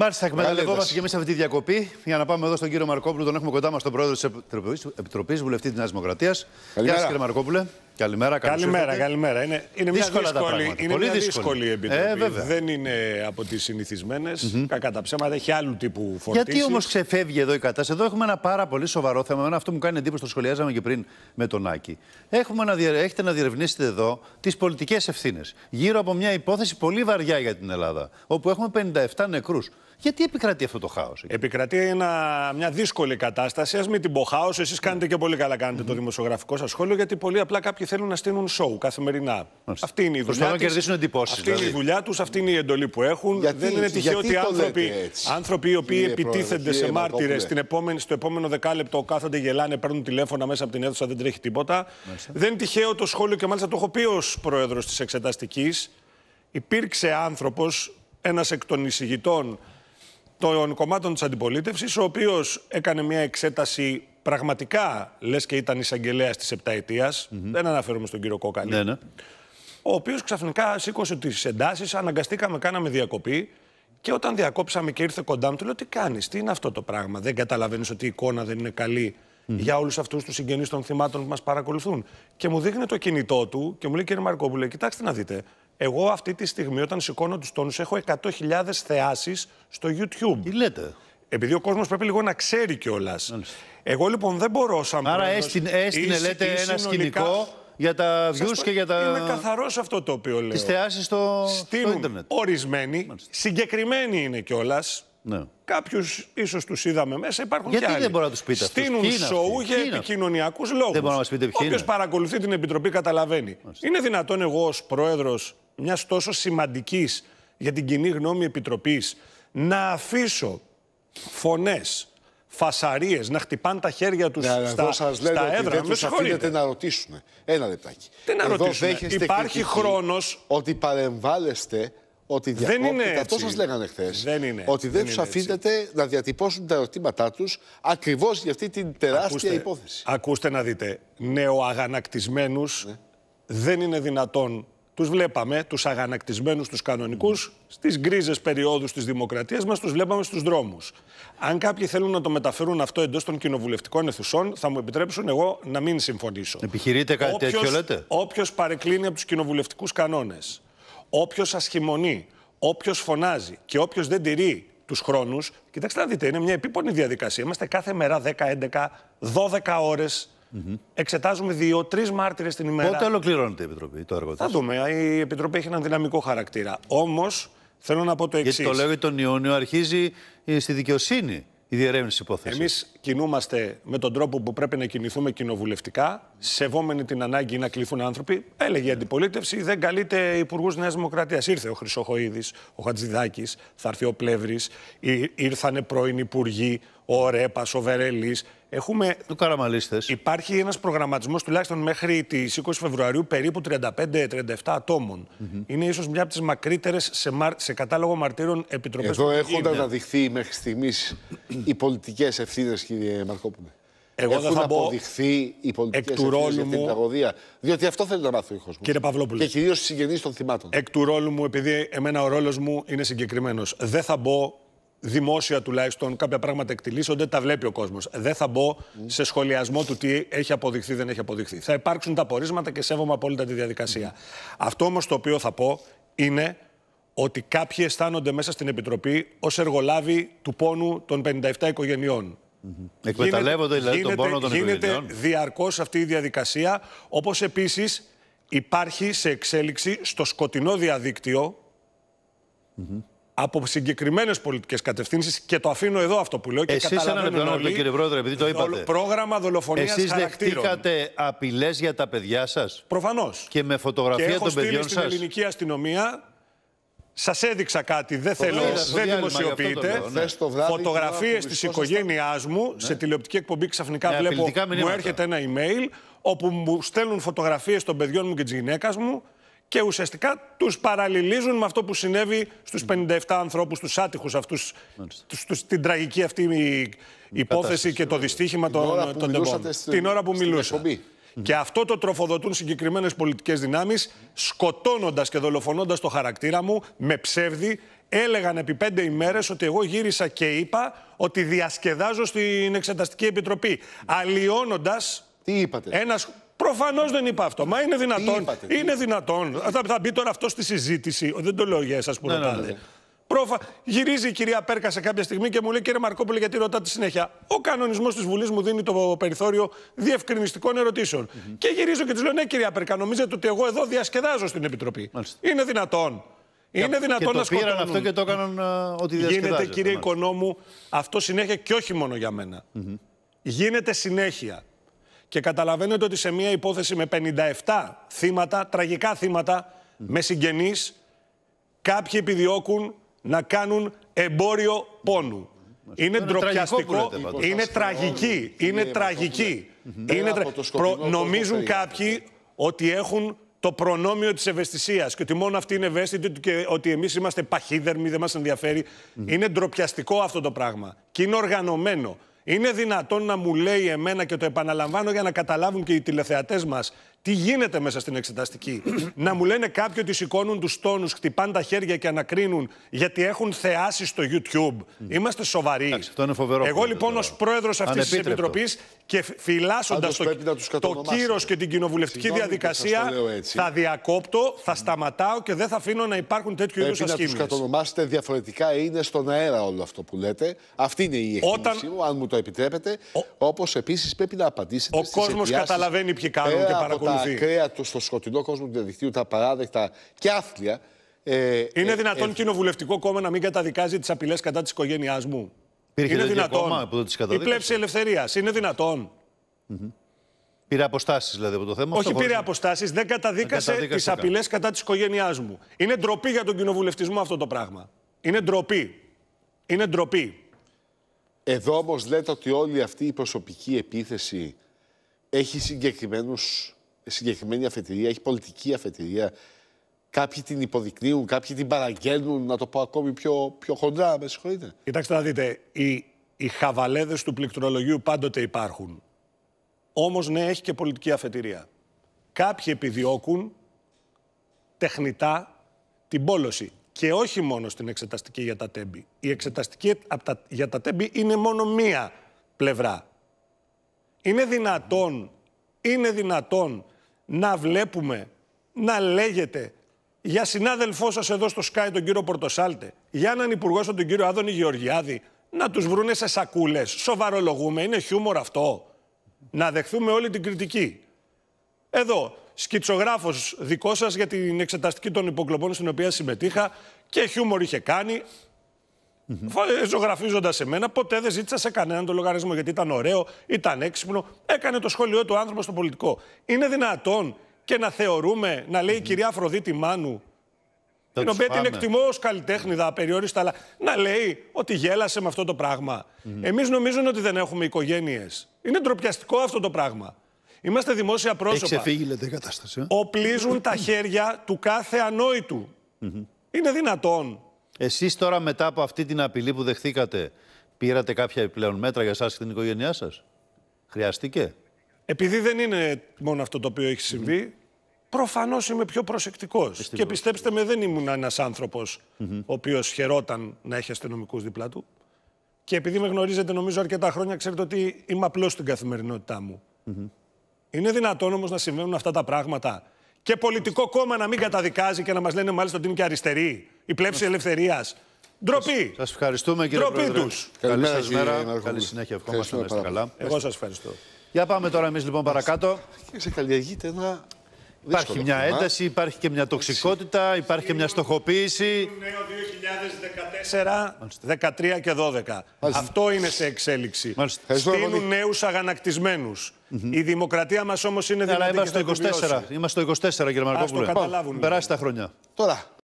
Μάλιστα, εκμεταλλευόμαστε και εμείς αυτή τη διακοπή για να πάμε εδώ στον κύριο Μαρκόπουλο. Τον έχουμε κοντά μας τον πρόεδρο της Επιτροπής, βουλευτή της Νέας Δημοκρατίας. Γεια σας, κύριε Μαρκόπουλε. Καλημέρα, καλώς Καλημέρα, καλημέρα. Είναι, είναι μια δύσκολη, τα πράγματα. είναι Πολύ μια δύσκολη, δύσκολη ε, επιτροπή. Ε, Δεν είναι από τις συνηθισμενε mm -hmm. Κακά τα ψέματα, έχει άλλου τύπου φορτίσει. Γιατί όμως ξεφεύγει εδώ η κατάσταση. Εδώ έχουμε ένα πάρα πολύ σοβαρό θέμα. Ένα, αυτό μου κάνει εντύπωση, το σχολιάζαμε και πριν με τον Άκη. Έχουμε να, έχετε να διερευνήσετε εδώ τις πολιτικές ευθύνες. Γύρω από μια υπόθεση πολύ βαριά για την Ελλάδα. Όπου έχουμε 57 νεκρούς. Γιατί επικρατεί αυτό το χάος. Επικρατεί ένα, μια δύσκολη κατάσταση. Ας μην την πω χάος. Εσείς κάνετε και πολύ καλά το δημοσιογραφικό σας σχόλιο, γιατί πολύ απλά κάποιοι θέλουν να στείλουν σοου καθημερινά. Αυτή είναι η δουλειά του. να κερδίσουν εντυπώσεις. Αυτή είναι η δηλαδή. δουλειά τους, αυτή είναι η εντολή που έχουν. Δεν είναι τυχαίο ότι άνθρωποι, άνθρωποι οι οποίοι επιτίθενται σε μάρτυρε στο επόμενο δεκάλεπτο κάθονται, γελάνε, παίρνουν τηλέφωνα μέσα από την αίθουσα, δεν τρέχει τίποτα. Δεν είναι τυχαίο το σχόλιο και μάλιστα το έχω πει ως πρόεδρος της Εξεταστικής. Υπήρξε άνθρωπος, ένας εκ των εισηγητών των κομμάτων της αντιπολίτευσης, ο οποίος έκανε μια εξέταση πραγματικά, λες και ήταν εισαγγελέας της επταετίας, mm δεν αναφέρομαι στον κύριο Κόκαλη, ναι, ναι. ο οποίος ξαφνικά σήκωσε τις εντάσεις, αναγκαστήκαμε, κάναμε διακοπή και όταν διακόψαμε και ήρθε κοντά μου, του λέω τι κάνεις, τι είναι αυτό το πράγμα, δεν καταλαβαίνεις ότι η εικόνα δεν είναι καλή. για όλους αυτούς τους συγγενείς των θυμάτων που μας παρακολουθούν. Και μου δείχνει το κινητό του και μου λέει: Κύριε Μαρκόπουλε, κοιτάξτε να δείτε. Εγώ αυτή τη στιγμή, όταν σηκώνω τους τόνους, έχω 100.000 θεάσεις στο YouTube. Τι λέτε. Επειδή ο κόσμος πρέπει λίγο να ξέρει κιόλας. Εγώ λοιπόν δεν μπορώ σαν Άρα έστεινε, λέτε, ένα συνολικά... σκηνικό για τα views και για τα. Είναι καθαρό αυτό το οποίο λέω. Τις θεάσεις στο... στο Ιντερνετ. Ορισμένοι, Μάλιστα. συγκεκριμένοι είναι κιόλας. Ναι. Κάποιους ίσως τους είδαμε μέσα, υπάρχουν Γιατί και άλλοι. δεν μπορεί να τους πείτε αυτό. Στείνουν σοου για επικοινωνιακού λόγου. Δεν μπορεί να μας πείτε ποιοι. Όποιος παρακολουθεί την Επιτροπή καταλαβαίνει. Μάλιστα. Είναι δυνατόν εγώ ως πρόεδρος μιας τόσο σημαντικής για την κοινή γνώμη επιτροπής να αφήσω φωνές φασαρίες, να χτυπάνε τα χέρια τους ναι, στα, σας λέω στα ότι Δεν τους αφήνετε να ρωτήσουν. Ένα λεπτάκι. Τι να ρωτήσουν. Υπάρχει χρόνος. Ότι παρεμβάλλεστε. Ότι δεν είναι Αυτό σας λέγανε χθες. Ότι δεν, δεν τους αφήνετε να διατυπώσουν τα ερωτήματά τους ακριβώς για αυτή την τεράστια υπόθεση. Ακούστε να δείτε. Νεοαγανακτισμένους ναι. δεν είναι δυνατόν τους βλέπαμε, τους αγανακτισμένους, τους κανονικούς, στις γκρίζες περιόδους της δημοκρατίας μας, τους βλέπαμε στους δρόμους. Αν κάποιοι θέλουν να το μεταφέρουν αυτό εντός των κοινοβουλευτικών αιθουσών, θα μου επιτρέψουν εγώ να μην συμφωνήσω. Επιχειρείτε κάτι όποιος, τέτοιο, λέτε. Όποιος παρεκκλίνει από τους κοινοβουλευτικούς κανόνες, όποιος ασχημονεί, όποιος φωνάζει και όποιος δεν τηρεί τους χρόνους. Κοιτάξτε να δείτε, είναι μια επίπονη διαδικασία. Είμαστε κάθε μέρα 10, 11, 12 ώρες Εξετάζουμε δύο-τρει μάρτυρες την ημέρα. Πότε ολοκληρώνεται η Επιτροπή το έργο της. Θα δούμε. Η Επιτροπή έχει έναν δυναμικό χαρακτήρα. Όμως θέλω να πω το εξή. Γιατί το λέω τον Ιούνιο αρχίζει στη δικαιοσύνη η διερεύνηση υπόθεση. Εμείς κινούμαστε με τον τρόπο που πρέπει να κινηθούμε κοινοβουλευτικά, σεβόμενοι την ανάγκη να κληθούν άνθρωποι. Έλεγε η αντιπολίτευση, δεν καλείται υπουργούς Νέας Δημοκρατίας. Ήρθε ο Χρυσοχοίδη, ο Χατζηδάκης, θα έρθει ο Πλεύρης, ήρθανε πρώην υπουργοί, ο Ρέπα, ο Βερελή. Έχουμε... Του καραμαλίστες. Υπάρχει ένας προγραμματισμός τουλάχιστον μέχρι τις 20 Φεβρουαρίου περίπου 35-37 ατομων Είναι ίσως μια από τις μακρύτερες σε, μαρ... σε κατάλογο μαρτύρων επιτροπές. Εδώ έχουν αναδειχθεί μέχρι στιγμής οι πολιτικές ευθύνες, κύριε Μαρκόπουλε. Εγώ δεν θα αποδειχθεί η πολιτική ευθύνε μου... την Διότι αυτό θέλει να μάθει ο Κύριε Παυλόπουλο. Και κυρίως οι συγγενείς των θυμάτων. Εκ του ρόλου μου, επειδή εμένα ο ρόλος μου είναι συγκεκριμένος, δεν θα μπω δημόσια τουλάχιστον κάποια πράγματα εκτιλήσονται, τα βλέπει ο κόσμος. Δεν θα μπω σε σχολιασμό του τι έχει αποδειχθεί, δεν έχει αποδειχθεί. Θα υπάρξουν τα πορίσματα και σέβομαι απόλυτα τη διαδικασία. Αυτό όμως το οποίο θα πω είναι ότι κάποιοι αισθάνονται μέσα στην Επιτροπή ως εργολάβοι του πόνου των 57 οικογενειών. Εκμεταλλεύονται δηλαδή γίνεται, τον πόνο των γίνεται οικογενειών. Γίνεται διαρκώς αυτή η διαδικασία, όπως επίσης υπάρχει σε εξέλιξη στο σκοτεινό από συγκεκριμένες πολιτικές κατευθύνσεις και το αφήνω εδώ αυτό που λέω. Και ένα λεπτό, όλοι, κύριε Πρόεδρε, επειδή το είπατε. Πρόγραμμα δολοφονίας Εσείς χαρακτήρων. Εσεί δεχτήκατε απειλές για τα παιδιά σας. Προφανώς. Και με φωτογραφία και έχω των παιδιών σα. Στην ελληνική αστυνομία Σας έδειξα κάτι, δεν θέλω, δεν δημοσιοποιείτε. Φωτογραφίε τη οικογένειάς μου ναι. σε τηλεοπτική εκπομπή. Ξαφνικά ναι, βλέπω μου έρχεται ένα email όπου μου στέλνουν φωτογραφίες των παιδιών μου και της γυναίκας μου και ουσιαστικά τους παραλληλίζουν με αυτό που συνέβη στους 57 ανθρώπους, τους άτυχους αυτούς, στην την τραγική αυτή η υπόθεση και το δυστύχημα των τεμπών. Την ώρα που μιλούσα. Και αυτό το τροφοδοτούν συγκεκριμένες πολιτικές δυνάμεις, σκοτώνοντας και δολοφονώντας το χαρακτήρα μου με ψεύδι. Έλεγαν επί πέντε ημέρες ότι εγώ γύρισα και είπα ότι διασκεδάζω στην Εξεταστική Επιτροπή. Αλλοιώνοντας. Τι είπατε. Ένας Προφανώς δεν είπα αυτό. Μα είναι δυνατόν. είναι δυνατόν. Θα, θα μπει τώρα αυτό στη συζήτηση. Δεν το λέω για εσάς που ναι, ναι ρωτάτε. Ναι, ναι. Πρόφα... Γυρίζει η κυρία Πέρκα σε κάποια στιγμή και μου λέει: Κύριε Μαρκόπουλε, γιατί ρωτάτε συνέχεια. Ο κανονισμός της Βουλής μου δίνει το περιθώριο διευκρινιστικών Και γυρίζω και τη λέω: Ναι, κυρία Πέρκα, νομίζετε ότι εγώ εδώ διασκεδάζω στην Επιτροπή. Είναι δυνατόν. Είναι δυνατόν να σκοτώνουν. πήραν αυτό και το έκαναν ε, ότι Γίνεται, κύριε Οικονόμου, αυτό συνέχεια και όχι μόνο για μενα Γίνεται συνέχεια. Και καταλαβαίνετε ότι σε μια υπόθεση με 57 θύματα, τραγικά θύματα, με συγγενείς, κάποιοι επιδιώκουν να κάνουν εμπόριο πόνου. Είναι ντροπιαστικό, είναι τραγική, είναι τραγική. Είναι Νομίζουν κάποιοι ότι έχουν το προνόμιο της ευαισθησίας και ότι μόνο αυτή είναι ευαίσθητοι και ότι εμείς είμαστε παχύδερμοι, δεν μας ενδιαφέρει. Είναι ντροπιαστικό αυτό το πράγμα. Και είναι οργανωμένο. Είναι δυνατόν να μου λέει εμένα και το επαναλαμβάνω για να καταλάβουν και οι τηλεθεατές μας τι γίνεται μέσα στην εξεταστική. να μου λένε κάποιοι ότι σηκώνουν τους τόνους, χτυπάνε τα χέρια και ανακρίνουν γιατί έχουν θεάσει στο YouTube. Είμαστε σοβαροί. Εγώ λοιπόν ω πρόεδρος αυτής της επιτροπής και φυλάσσοντα το, το κύρος και την κοινοβουλευτική διαδικασία, θα διακόπτω, θα σταματάω και δεν θα αφήνω να υπάρχουν τέτοιου είδου Πρέπει να τους κατονομάσετε διαφορετικά, είναι στον αέρα όλο αυτό που λέτε. Αυτή είναι η εκτίμησή μου, αν μου το επιτρέπετε. Όπως επίσης πρέπει να απαντήσετε. Ο κόσμο καταλαβαίνει ποιοι κάνουν και παρακολουθούν ακραία στο σκοτεινό κόσμο του διαδικτύου, τα παράδεκτα και άθλια. Ε, είναι ε, δυνατόν ε, κοινοβουλευτικό κόμμα να μην καταδικάζει τις απειλές κατά της οικογένειάς μου. είναι δυνατόν. δεν Η πλέψη ελευθερίας. Είναι δυνατόν. Πήρε αποστάσεις δηλαδή από το θέμα. Όχι, πήρε αποστάσεις. Δεν καταδίκασε, τι απειλές κατά της οικογένειάς μου. Είναι ντροπή για τον κοινοβουλευτισμό αυτό το πράγμα. Είναι ντροπή. Είναι ντροπή. Εδώ όμως λέτε ότι όλη αυτή η προσωπική επίθεση έχει συγκεκριμένους συγκεκριμένη αφετηρία, έχει πολιτική αφετηρία. Κάποιοι την υποδεικνύουν, κάποιοι την παραγγέλνουν, να το πω ακόμη πιο, πιο χοντρά, με συγχωρείτε. Κοιτάξτε να δείτε, οι, οι χαβαλέδες του πληκτρολογίου πάντοτε υπάρχουν. Όμως ναι, έχει και πολιτική αφετηρία. Κάποιοι επιδιώκουν τεχνητά την πόλωση. Και όχι μόνο στην εξεταστική για τα τέμπη. Η εξεταστική για τα τέμπη είναι μόνο μία πλευρά. Είναι δυνατόν, είναι δυνατόν να βλέπουμε να λέγεται για συνάδελφό σας εδώ στο Sky τον κύριο Πορτοσάλτε, για έναν υπουργό τον κύριο Άδωνη Γεωργιάδη, να τους βρούνε σε σακούλες. Σοβαρολογούμε, είναι χιούμορ αυτό. Να δεχθούμε όλη την κριτική. Εδώ, σκητσογράφο δικό σας για την εξεταστική των υποκλοπών στην οποία συμμετείχα και χιούμορ είχε κάνει. Mm-hmm. Ε, Ζωγραφίζοντας εμένα, ποτέ δεν ζήτησα σε κανέναν το λογαριασμό γιατί ήταν ωραίο, ήταν έξυπνο, έκανε το σχολείο του άνθρωπο στο πολιτικό. Είναι δυνατόν και να θεωρούμε, να λεει η κυρία Αφροδίτη Μάνου, την οποία την εκτιμώ ως καλλιτέχνηδα, απεριόριστα, αλλά να λέει ότι γέλασε με αυτό το πράγμα. Mm-hmm. Εμείς νομίζουμε ότι δεν έχουμε οικογένειες. Είναι ντροπιαστικό αυτό το πράγμα. Είμαστε δημόσια πρόσωπα. Έχει ξεφύγει, λέτε, η κατάσταση. Ε? Οπλίζουν τα χέρια του κάθε ανόητου. Είναι δυνατόν εσείς τώρα μετά από αυτή την απειλή που δεχθήκατε, πήρατε κάποια επιπλέον μέτρα για εσάς και την οικογένειά σας. Χρειάστηκε. Επειδή δεν είναι μόνο αυτό το οποίο έχει συμβεί, προφανώς είμαι πιο προσεκτικός. Και πιστέψτε με, δεν ήμουν ένας άνθρωπος ο οποίος χαιρόταν να έχει αστυνομικούς δίπλα του. Και επειδή με γνωρίζετε νομίζω αρκετά χρόνια, ξέρετε ότι είμαι απλός στην καθημερινότητά μου. Είναι δυνατόν όμως να συμβαίνουν αυτά τα πράγματα και πολιτικό κόμμα να μην καταδικάζει και να μας λένε μάλιστα ότι είναι και αριστερή. Η πλέψη ελευθερίας. Ντροπή. Σας ευχαριστούμε κύριε Ντροπή Πρόεδρε. Τους. Καλή σα μέρα. Καλή συνέχεια. Ευχόμαστε να είστε καλά. Εγώ σας ευχαριστώ. Για πάμε τώρα εμείς λοιπόν παρακάτω. Και ένα υπάρχει μια ένταση, υπάρχει και μια τοξικότητα, υπάρχει και μια στοχοποίηση. Νέο 2014, 13 και 12. Αυτό είναι σε εξέλιξη. Στείλουν νέους αγανακτισμένους. Η δημοκρατία μας όμως είναι ναι, δυνατή. Αλλά είμαστε στο 24. Είμαστε στο 24, κύριε καταλάβουν. Περάσει τα χρόνια. Τώρα,